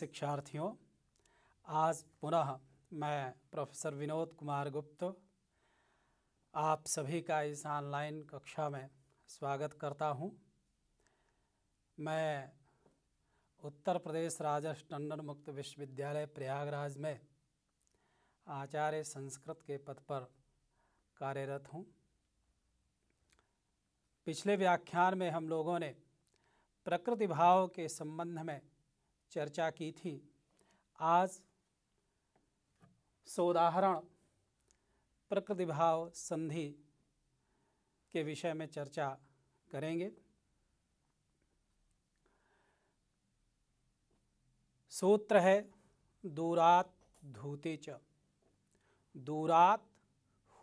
शिक्षार्थियों आज पुनः मैं प्रोफेसर विनोद कुमार गुप्त आप सभी का इस ऑनलाइन कक्षा में स्वागत करता हूं। मैं उत्तर प्रदेश राजस्व टंडन मुक्त विश्वविद्यालय प्रयागराज में आचार्य संस्कृत के पद पर कार्यरत हूं। पिछले व्याख्यान में हम लोगों ने प्रकृति भाव के संबंध में चर्चा की थी आज सोदाहरण प्रकृतिभाव संधि के विषय में चर्चा करेंगे सूत्र है दूरात धूते च दूरात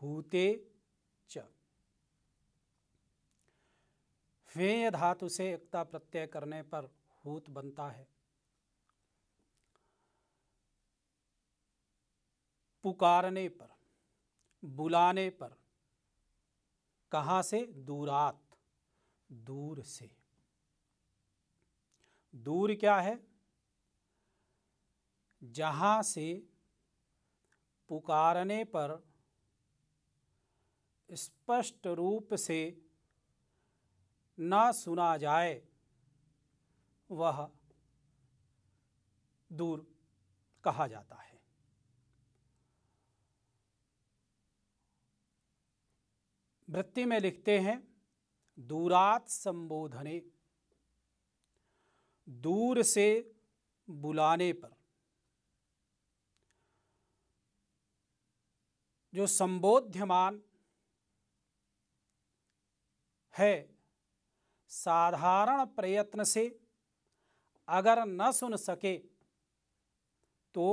हूते च फेय धातु से एकता प्रत्यय करने पर हूत बनता है पुकारने पर बुलाने पर कहाँ से दूरात दूर से दूर क्या है जहाँ से पुकारने पर स्पष्ट रूप से ना सुना जाए वह दूर कहा जाता है वृत्ति में लिखते हैं दूरात संबोधने दूर से बुलाने पर जो संबोध्यमान है साधारण प्रयत्न से अगर न सुन सके तो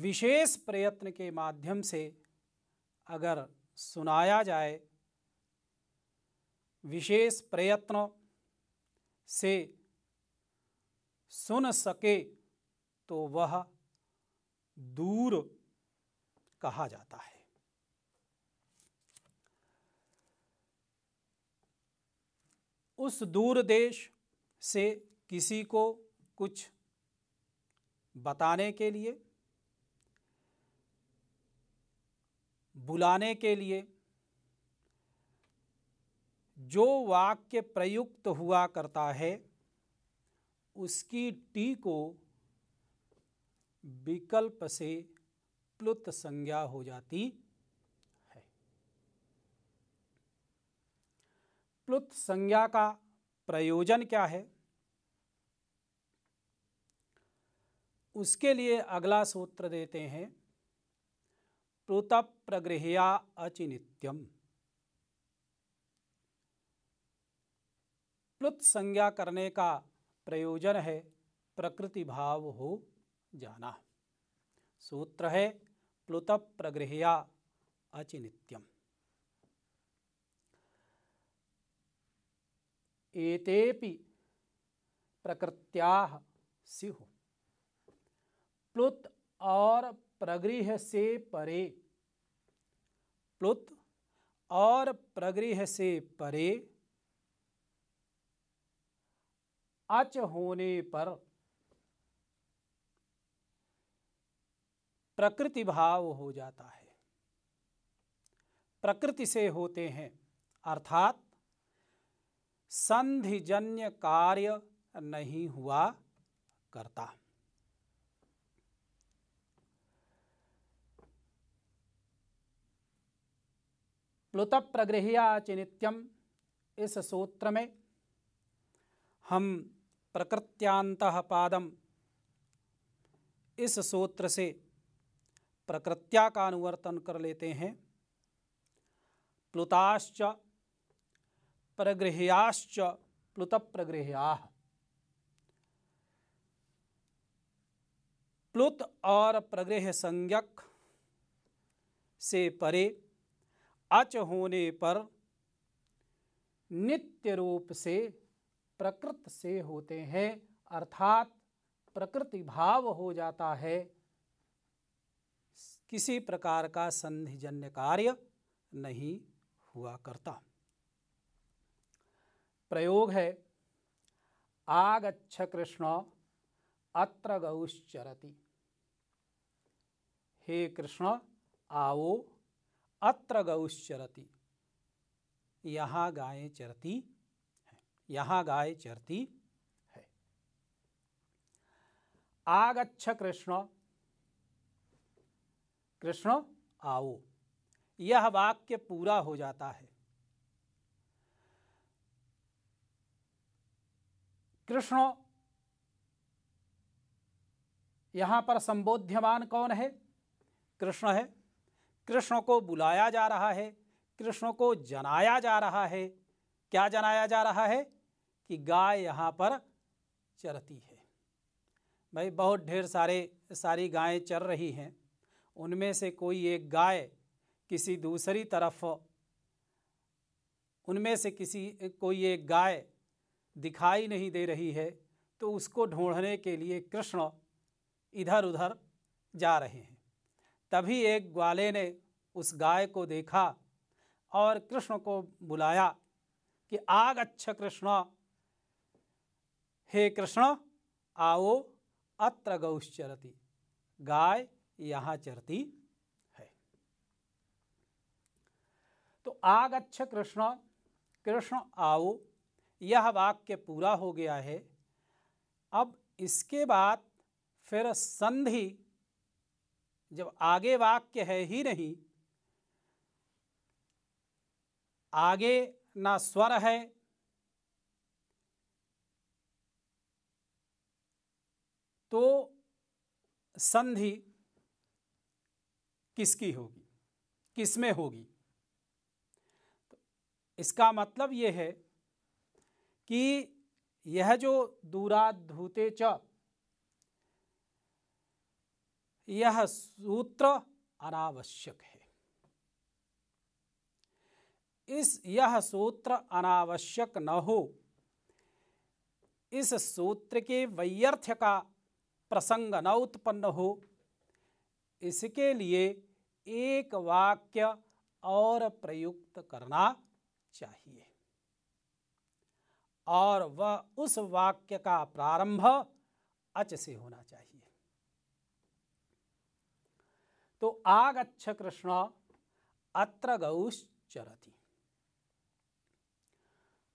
विशेष प्रयत्न के माध्यम से अगर सुनाया जाए विशेष प्रयत्न से सुन सके तो वह दूर कहा जाता है उस दूर देश से किसी को कुछ बताने के लिए बुलाने के लिए जो वाक्य प्रयुक्त हुआ करता है उसकी टी को विकल्प से प्लुत संज्ञा हो जाती है प्लुत संज्ञा का प्रयोजन क्या है उसके लिए अगला सूत्र देते हैं श्रुत प्रगृहया अचिनित्यम प्लुत संज्ञा करने का प्रयोजन है प्रकृति भाव हो जाना सूत्र है प्लुत प्रगृहया अचिनित्यम एतेपि प्रकृत्या स्यु प्लुत और प्रगृह से परे प्लुत और प्रगृह से परे अच होने पर प्रकृति भाव हो जाता है प्रकृति से होते हैं अर्थात संधिजन्य कार्य नहीं हुआ करता प्लुत प्रगृह्याच नित्यम इस सूत्र में हम प्रकृत्यांत पादम इस सूत्र से प्रकृत्या का अनुवर्तन कर लेते हैं प्लुताश्च प्रगृहयाश्च प्लुत प्रगृहया प्लुत और प्रगृह संज्ञक से परे अच होने पर नित्य रूप से प्रकृत से होते हैं अर्थात प्रकृति भाव हो जाता है किसी प्रकार का संधिजन्य कार्य नहीं हुआ करता प्रयोग है आगच्छ कृष्ण अत्र गौश्चरती हे कृष्ण आओ अत्र गौश्चरती यहाँ गाय चरती है यहाँ गाय चरती है आगछ कृष्ण कृष्ण आओ यह वाक्य पूरा हो जाता है कृष्ण यहां पर संबोध्यमान कौन है कृष्ण है कृष्ण को बुलाया जा रहा है कृष्ण को जनाया जा रहा है क्या जनाया जा रहा है कि गाय यहाँ पर चरती है भाई बहुत ढेर सारे सारी गायें चर रही हैं उनमें से कोई एक गाय किसी दूसरी तरफ उनमें से किसी कोई एक गाय दिखाई नहीं दे रही है तो उसको ढूंढने के लिए कृष्ण इधर उधर जा रहे हैं तभी एक ग्वाले ने उस गाय को देखा और कृष्ण को बुलाया कि आग अच्छा कृष्ण हे कृष्ण आओ अत्र गौश्चरती गाय यहाँ चरती है तो आग अच्छा कृष्ण कृष्ण आओ यह वाक्य पूरा हो गया है अब इसके बाद फिर संधि जब आगे वाक्य है ही नहीं आगे ना स्वर है तो संधि किसकी होगी किसमें होगी तो इसका मतलब ये है कि यह जो दूरा धूते च यह सूत्र अनावश्यक है इस यह सूत्र अनावश्यक न हो इस सूत्र के वैयर्थ्य का प्रसंग न उत्पन्न हो इसके लिए एक वाक्य और प्रयुक्त करना चाहिए और वह उस वाक्य का प्रारंभ अच से होना चाहिए तो आगछ कृष्ण अत्र गौश्चरती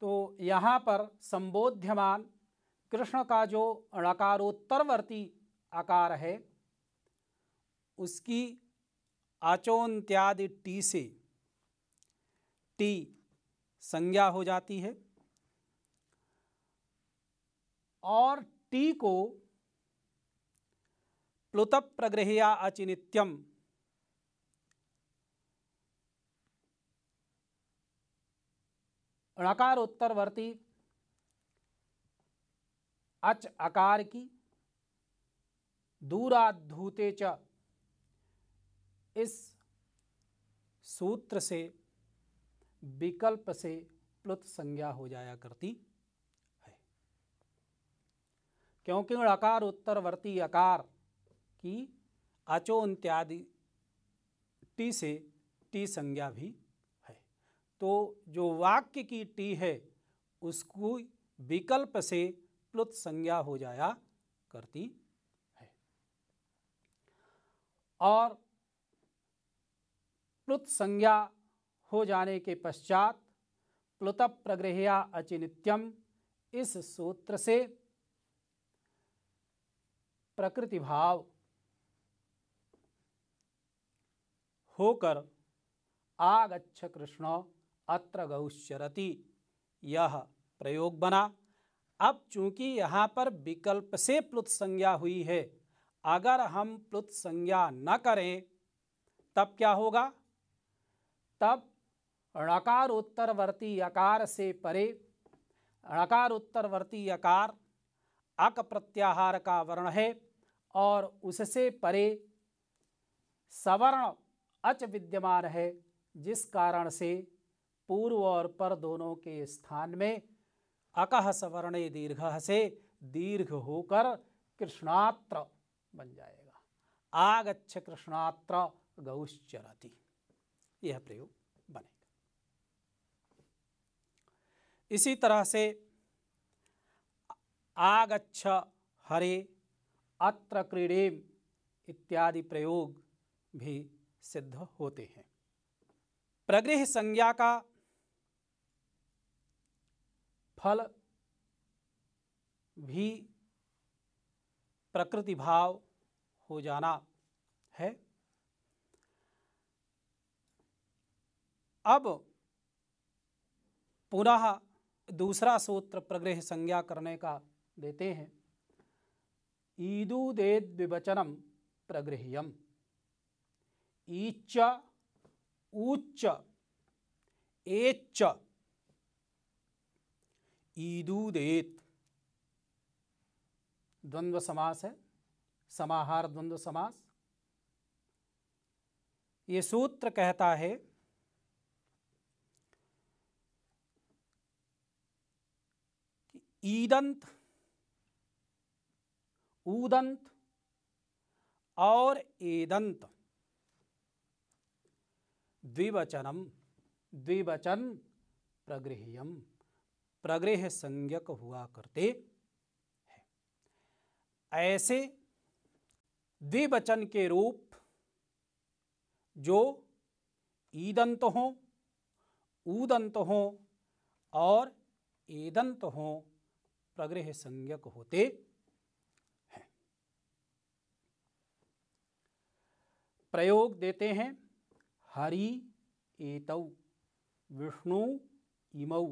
तो यहाँ पर संबोध्यमान कृष्ण का जो णकारोत्तरवर्ती आकार है उसकी आचोन्त्यादि टी से टी संज्ञा हो जाती है और टी को प्लुत प्रगृहया अचिनित्यम अणकार उत्तरवर्ती अच अकार की दूराधूते च इस सूत्र से विकल्प से प्लुत संज्ञा हो जाया करती है क्योंकि अकार उत्तरवर्ती अकार की अचो इत्यादि टी से टी संज्ञा भी तो जो वाक्य की टी है उसको विकल्प से प्लुत संज्ञा हो जाया करती है और प्लुत संज्ञा हो जाने के पश्चात प्लुत प्रगृहया अचिनित्यम इस सूत्र से प्रकृति भाव होकर आगछ कृष्ण अत्र गौश्चरती यह प्रयोग बना अब चूंकि यहाँ पर विकल्प से प्लुत संज्ञा हुई है अगर हम प्लुत संज्ञा न करें तब क्या होगा तब णकार उत्तरवर्ती यकार से परे णकार उत्तरवर्ती यकार अक प्रत्याहार का वर्ण है और उससे परे सवर्ण अच विद्यमान है जिस कारण से पूर्व और पर दोनों के स्थान में अकह सवर्ण दीर्घ से दीर्घ होकर कृष्णात्र बन जाएगा आगच्छ कृष्णात्र गौश्चरति यह प्रयोग बनेगा इसी तरह से आगच्छ हरे अत्र क्रीडेम इत्यादि प्रयोग भी सिद्ध होते हैं प्रगृह संज्ञा का फल भी प्रकृति भाव हो जाना है अब पुनः दूसरा सूत्र प्रग्रह संज्ञा करने का देते हैं ईदुदेद विवचनम प्रगृह्यम ईच्च ऊच्च एच ईदूदेत द्वंद्व समास है समाहार द्वंद्व समास ये सूत्र कहता है कि ईदंत ऊदंत और एदंत द्विवचनम द्विवचन प्रगृहियम प्रग्रह संज्ञक हुआ करते हैं ऐसे द्विवचन के रूप जो ईदंत हो उदंत हो और ईदंत हो प्रग्रह संज्ञक होते हैं प्रयोग देते हैं हरि एतौ विष्णु इमौ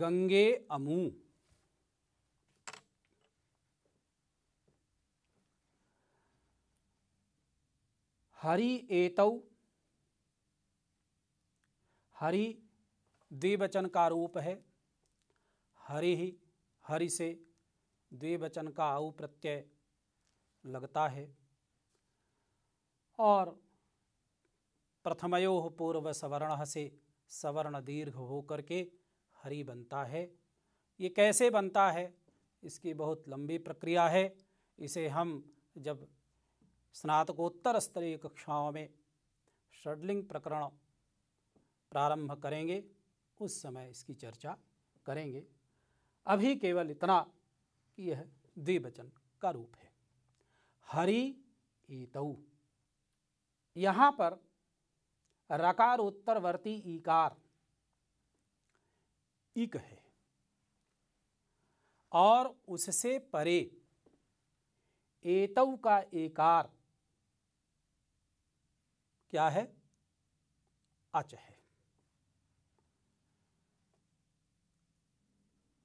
गंगे अमू हरि एतौ हरि द्विवचन का रूप है हरि ही हरि से द्विवचन का आऊ प्रत्यय लगता है और प्रथमयो पूर्व सवर्ण से सवर्ण दीर्घ होकर के हरी बनता है ये कैसे बनता है इसकी बहुत लंबी प्रक्रिया है इसे हम जब स्नातकोत्तर स्तरीय कक्षाओं में शडलिंग प्रकरण प्रारंभ करेंगे उस समय इसकी चर्चा करेंगे अभी केवल इतना कि यह द्विवचन का रूप है हरि ईतऊ यहाँ पर रकार उत्तरवर्ती ईकार इक है और उससे परे एतव का एकार क्या है अच है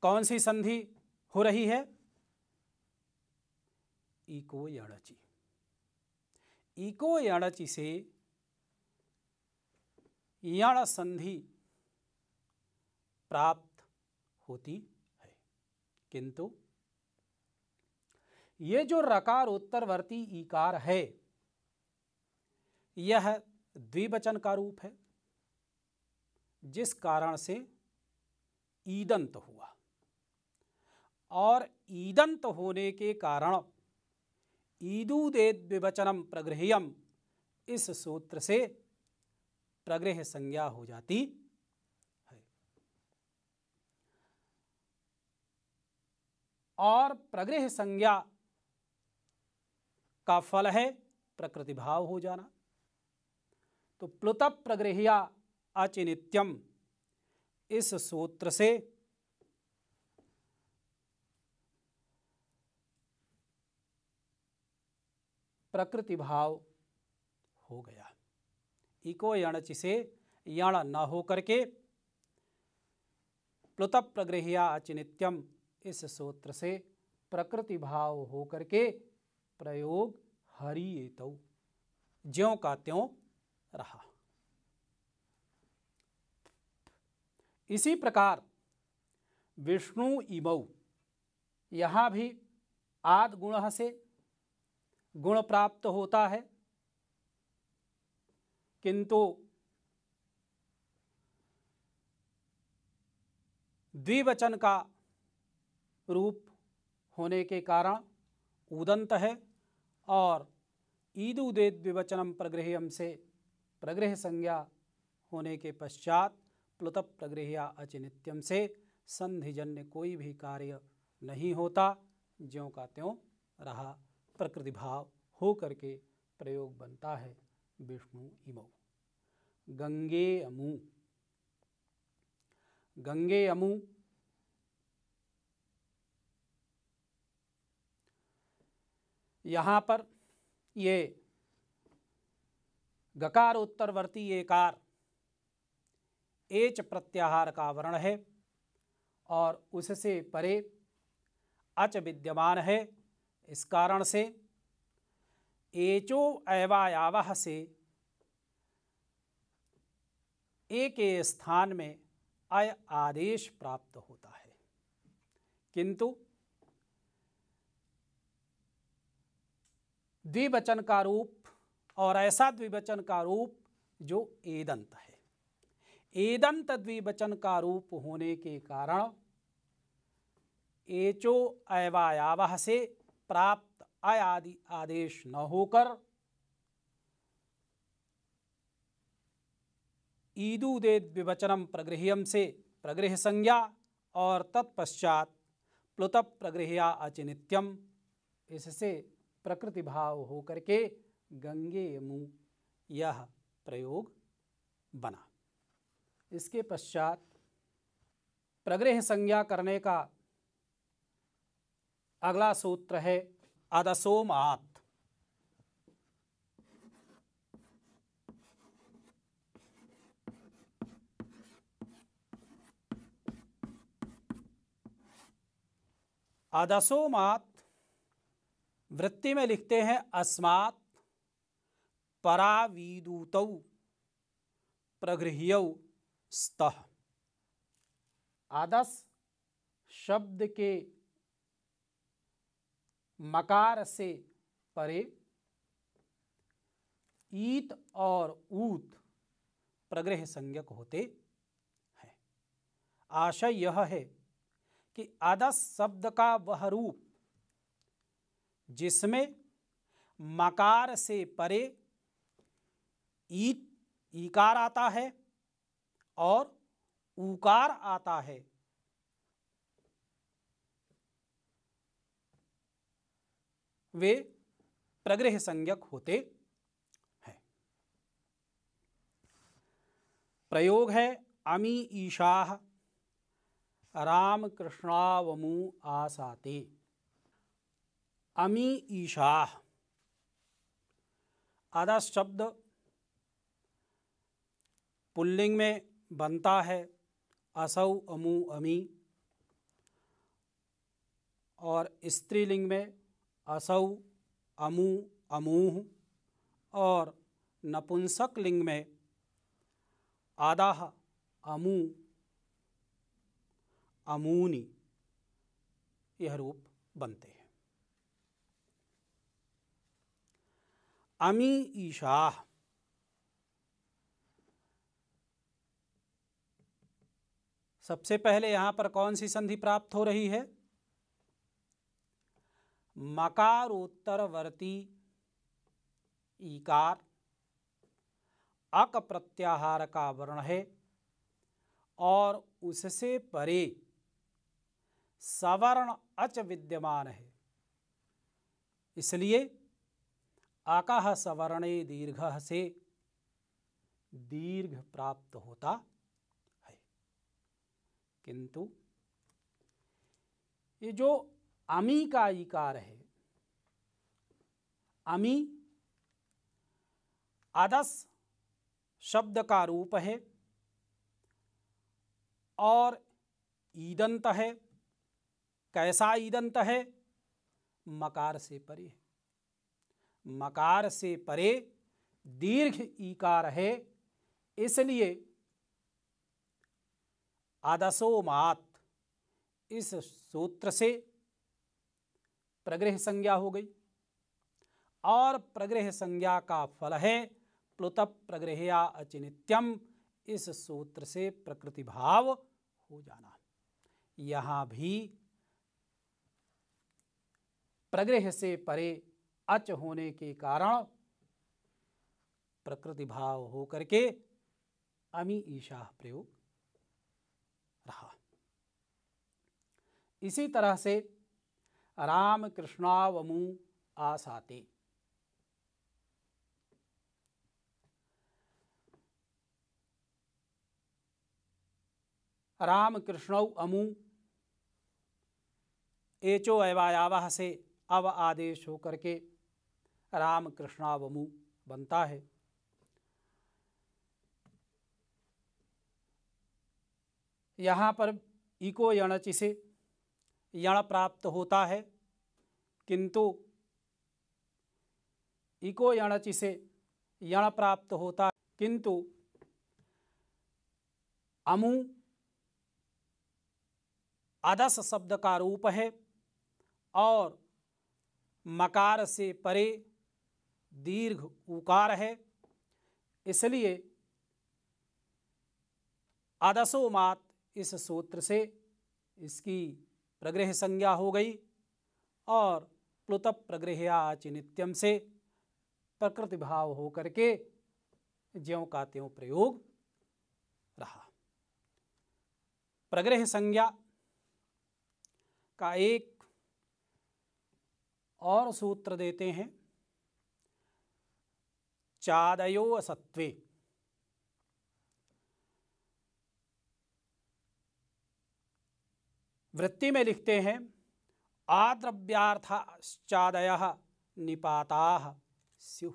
कौन सी संधि हो रही है इको याणची इको याणची से याण संधि प्राप्त होती है किंतु ये जो रकार उत्तरवर्ती इकार है यह द्विवचन का रूप है जिस कारण से ईदंत तो हुआ और ईदंत तो होने के कारण ईदुदेद द्विवचनम प्रगृहम इस सूत्र से प्रगृह संज्ञा हो जाती और प्रगृह संज्ञा का फल है प्रकृति भाव हो जाना तो प्लुत प्रगृहिया अचिनित्यम इस सूत्र से प्रकृति भाव हो गया इको यणच से यण न होकर के प्लुत प्रगृहिया अचिनित्यम इस सूत्र से प्रकृति भाव होकर के प्रयोग हरिएतौ ज्यों का त्यों रहा इसी प्रकार विष्णु इमौ यहाँ भी आद गुण से गुण प्राप्त होता है किंतु द्विवचन का रूप होने के कारण उदंत है और ईद उदेद विवचनम प्रगृहम से प्रगृह संज्ञा होने के पश्चात प्लुत प्रगृह्या अचिनित्यम से संधिजन्य कोई भी कार्य नहीं होता ज्यों का त्यों रहा प्रकृति भाव हो करके प्रयोग बनता है विष्णु इमो गंगे अमू गंगे अमू यहाँ पर ये गकार उत्तरवर्ती एकार एच प्रत्याहार का वर्ण है और उससे परे अच विद्यमान है इस कारण से एचो एवायावह से एक स्थान में अय आदेश प्राप्त होता है किंतु द्विवचन का रूप और ऐसा द्विवचन का रूप जो एदंत है एदंत द्विवचन का रूप होने के कारण एचो अवायावह से प्राप्त अयादि आदेश न होकर ईदुदे द्विवचनम प्रगृहम से प्रगृह संज्ञा और तत्पश्चात प्लुत प्रगृह्या अचिनित्यम इससे प्रकृति भाव होकर के गंगे मु यह प्रयोग बना इसके पश्चात प्रग्रह संज्ञा करने का अगला सूत्र है अदसोमात अदसोमात वृत्ति में लिखते हैं अस्मात् परावीदूत प्रगृह्य स्त आदस शब्द के मकार से परे ईत और ऊत प्रगृह संज्ञक होते हैं आशय यह है कि आदस शब्द का वह रूप जिसमें मकार से परे ईट ईकार आता है और उकार आता है वे प्रग्रह संज्ञक होते हैं प्रयोग है अमी ईशाह राम कृष्णावमु आसाते अमी ईशा आधा शब्द पुल्लिंग में बनता है असौ अमू अमी और स्त्रीलिंग में असौ अमू अमूह और नपुंसक लिंग में आदा अमू अमूनी यह रूप बनते हैं अमी ईशा सबसे पहले यहां पर कौन सी संधि प्राप्त हो रही है मकारोत्तरवर्ती ईकार अक प्रत्याहार का वर्ण है और उससे परे सवर्ण अच विद्यमान है इसलिए आका सवर्णे दीर्घ से दीर्घ प्राप्त होता है किंतु ये जो अमी का इकार है अमी आदस शब्द का रूप है और ईदंत है कैसा ईदंत है मकार से परे है मकार से परे दीर्घ ईकार है इसलिए आदसोमात इस सूत्र से प्रग्रह संज्ञा हो गई और प्रग्रह संज्ञा का फल है प्लुत प्रग्रहया अचिनित्यम इस सूत्र से प्रकृति भाव हो जाना यहां भी प्रग्रह से परे अच होने के कारण प्रकृति भाव हो करके अमी ईशा प्रयोग रहा इसी तरह से राम कृष्णावमु आसाते राम कृष्ण अमु एचो एवायावह से अव आदेश होकर के राम कृष्णावमु बनता है यहाँ पर इको यणच से यण प्राप्त होता है किंतु इको यणच से यण प्राप्त होता है किंतु अमु अदस शब्द का रूप है और मकार से परे दीर्घ उकार है इसलिए आदसोमात इस सूत्र से इसकी प्रग्रह संज्ञा हो गई और प्लुत नित्यम से प्रकृति भाव होकर के ज्यों का त्यों प्रयोग रहा प्रग्रह संज्ञा का एक और सूत्र देते हैं चादयो असत्वे वृत्ति में लिखते हैं आद्रव्यार्थाश्चादय निपाता स्यु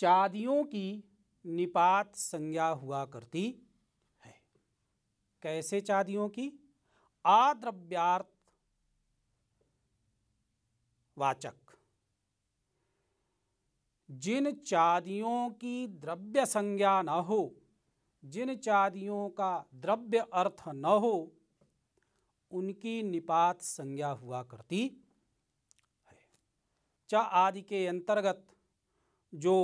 चादियों की निपात संज्ञा हुआ करती है कैसे चादियों की आद्रव्यार्थ वाचक जिन चादियों की द्रव्य संज्ञा न हो जिन चादियों का द्रव्य अर्थ न हो उनकी निपात संज्ञा हुआ करती है च आदि के अंतर्गत जो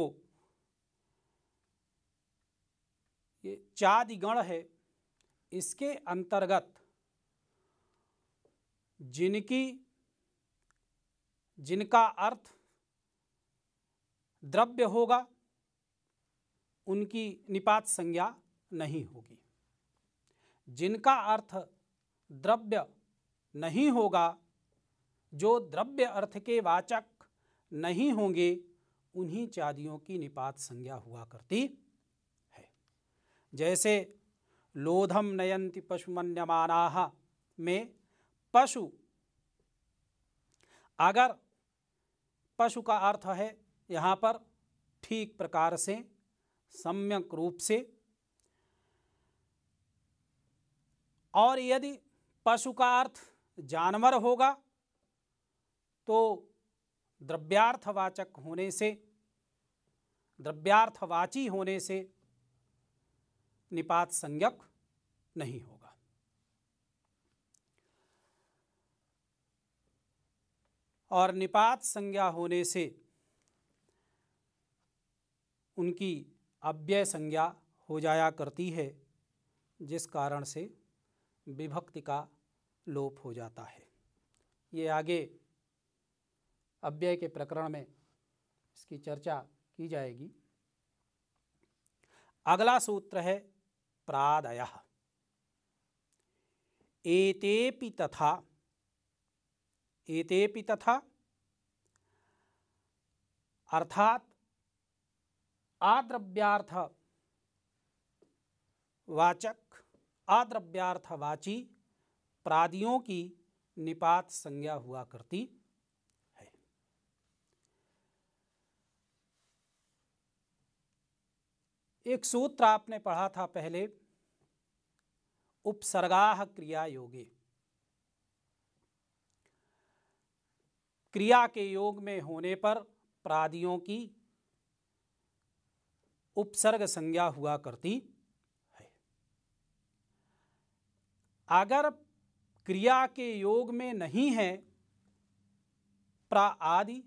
ये चादिगण है इसके अंतर्गत जिनकी जिनका अर्थ द्रव्य होगा उनकी निपात संज्ञा नहीं होगी जिनका अर्थ द्रव्य नहीं होगा जो द्रव्य अर्थ के वाचक नहीं होंगे उन्हीं चादियों की निपात संज्ञा हुआ करती है जैसे लोधम नयंती पशुमन्यमाना में पशु अगर पशु का अर्थ है यहाँ पर ठीक प्रकार से सम्यक रूप से और यदि पशु का अर्थ जानवर होगा तो द्रव्यार्थवाचक होने से द्रव्यार्थवाची होने से निपात संज्ञक नहीं होगा और निपात संज्ञा होने से उनकी अव्यय संज्ञा हो जाया करती है जिस कारण से विभक्ति का लोप हो जाता है ये आगे अव्यय के प्रकरण में इसकी चर्चा की जाएगी अगला सूत्र है प्रादय एतेपि तथा एतेपि तथा अर्थात आद्रव्यार्थ वाचक आद्रव्यार्थवाची प्रादियों की निपात संज्ञा हुआ करती है एक सूत्र आपने पढ़ा था पहले उपसर्गा क्रिया योगे क्रिया के योग में होने पर प्रादियों की उपसर्ग संज्ञा हुआ करती है अगर क्रिया के योग में नहीं है प्रा आदि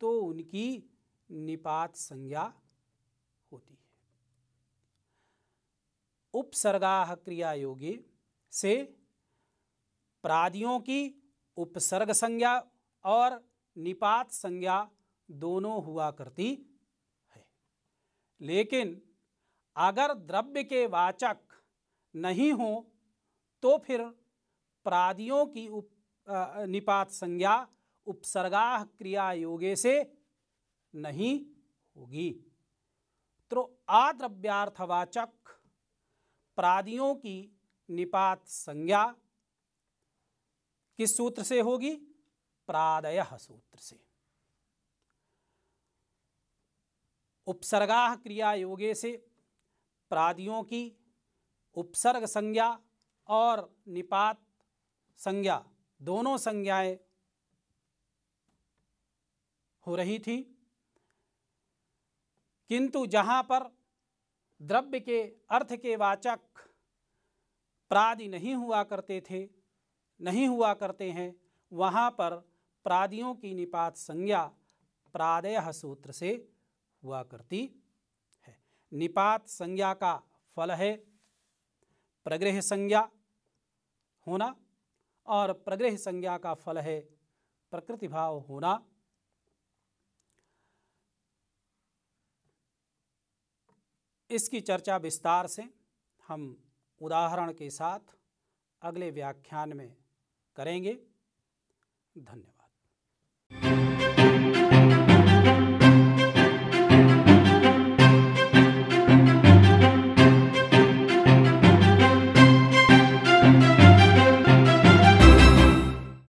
तो उनकी निपात संज्ञा होती है उपसर्गा क्रिया योगे से प्रादियों की उपसर्ग संज्ञा और निपात संज्ञा दोनों हुआ करती है लेकिन अगर द्रव्य के वाचक नहीं हो तो फिर प्रादियों की उप निपात संज्ञा उपसर्गाह क्रिया योगे से नहीं होगी तो आद्रव्यार्थवाचक प्रादियों की निपात संज्ञा किस सूत्र से होगी प्रादय सूत्र से उपसर्गा क्रिया योगे से प्रादियों की उपसर्ग संज्ञा और निपात संज्ञा दोनों संज्ञाएं हो रही थी किंतु जहां पर द्रव्य के अर्थ के वाचक प्रादि नहीं हुआ करते थे नहीं हुआ करते हैं वहां पर प्रादियों की निपात संज्ञा प्रादय सूत्र से हुआ करती है निपात संज्ञा का फल है प्रग्रह संज्ञा होना और प्रग्रह संज्ञा का फल है प्रकृति भाव होना इसकी चर्चा विस्तार से हम उदाहरण के साथ अगले व्याख्यान में करेंगे धन्यवाद